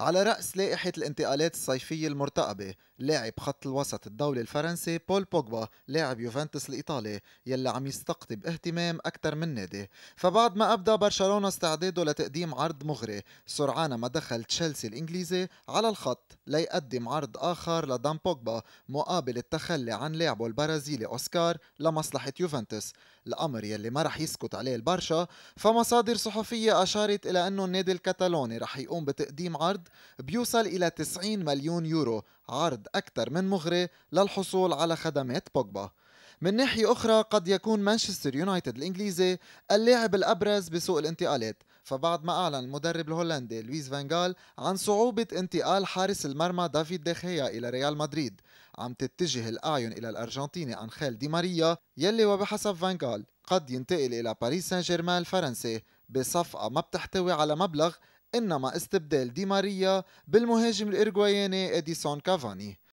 على رأس لائحة الانتقالات الصيفية المرتقبة لاعب خط الوسط الدولي الفرنسي بول بوجبا لاعب يوفنتوس الإيطالي يلي عم يستقطب اهتمام أكثر من نادي فبعد ما أبدى برشلونة استعداده لتقديم عرض مغري سرعان ما دخل تشيلسي الإنجليزي على الخط ليقدم عرض آخر لدان بوجبا مقابل التخلي عن لاعبه البرازيلي أوسكار لمصلحة يوفنتوس الأمر يلي ما رح يسكت عليه البرشا فمصادر صحفية أشارت إلى أنه النادي الكتالوني رح يقوم بتقديم عرض بيوصل إلى 90 مليون يورو عرض أكثر من مغري للحصول على خدمات بوجبا من ناحية أخرى قد يكون مانشستر يونايتد الإنجليزي اللاعب الأبرز بسوق الانتقالات فبعد ما أعلن المدرب الهولندي لويس فانغال عن صعوبة انتقال حارس المرمى دافيد داخيا إلى ريال مدريد عم تتجه الأعين إلى الأرجنتيني أنخيل دي ماريا يلي وبحسب فانغال قد ينتقل إلى باريس سان جيرمان الفرنسي بصفقة ما بتحتوي على مبلغ إنما استبدال دي ماريا بالمهاجم الإرجواياني إديسون كافاني